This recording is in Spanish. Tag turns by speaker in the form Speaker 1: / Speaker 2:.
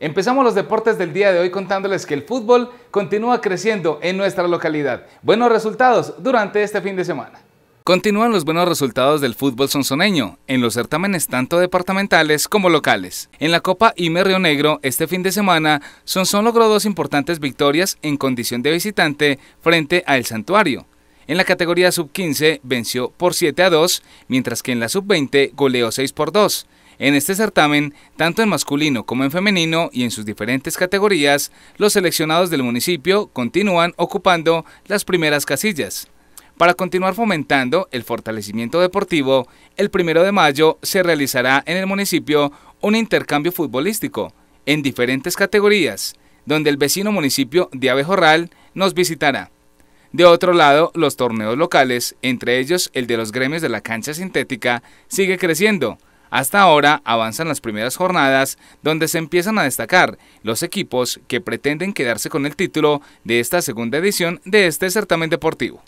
Speaker 1: Empezamos los deportes del día de hoy contándoles que el fútbol continúa creciendo en nuestra localidad. Buenos resultados durante este fin de semana. Continúan los buenos resultados del fútbol sonsoneño en los certámenes tanto departamentales como locales. En la Copa IME Río Negro, este fin de semana, Sonson logró dos importantes victorias en condición de visitante frente al Santuario. En la categoría sub-15 venció por 7 a 2, mientras que en la sub-20 goleó 6 por 2. En este certamen, tanto en masculino como en femenino y en sus diferentes categorías, los seleccionados del municipio continúan ocupando las primeras casillas. Para continuar fomentando el fortalecimiento deportivo, el primero de mayo se realizará en el municipio un intercambio futbolístico en diferentes categorías, donde el vecino municipio de Abejorral nos visitará. De otro lado, los torneos locales, entre ellos el de los gremios de la cancha sintética, sigue creciendo, hasta ahora avanzan las primeras jornadas donde se empiezan a destacar los equipos que pretenden quedarse con el título de esta segunda edición de este certamen deportivo.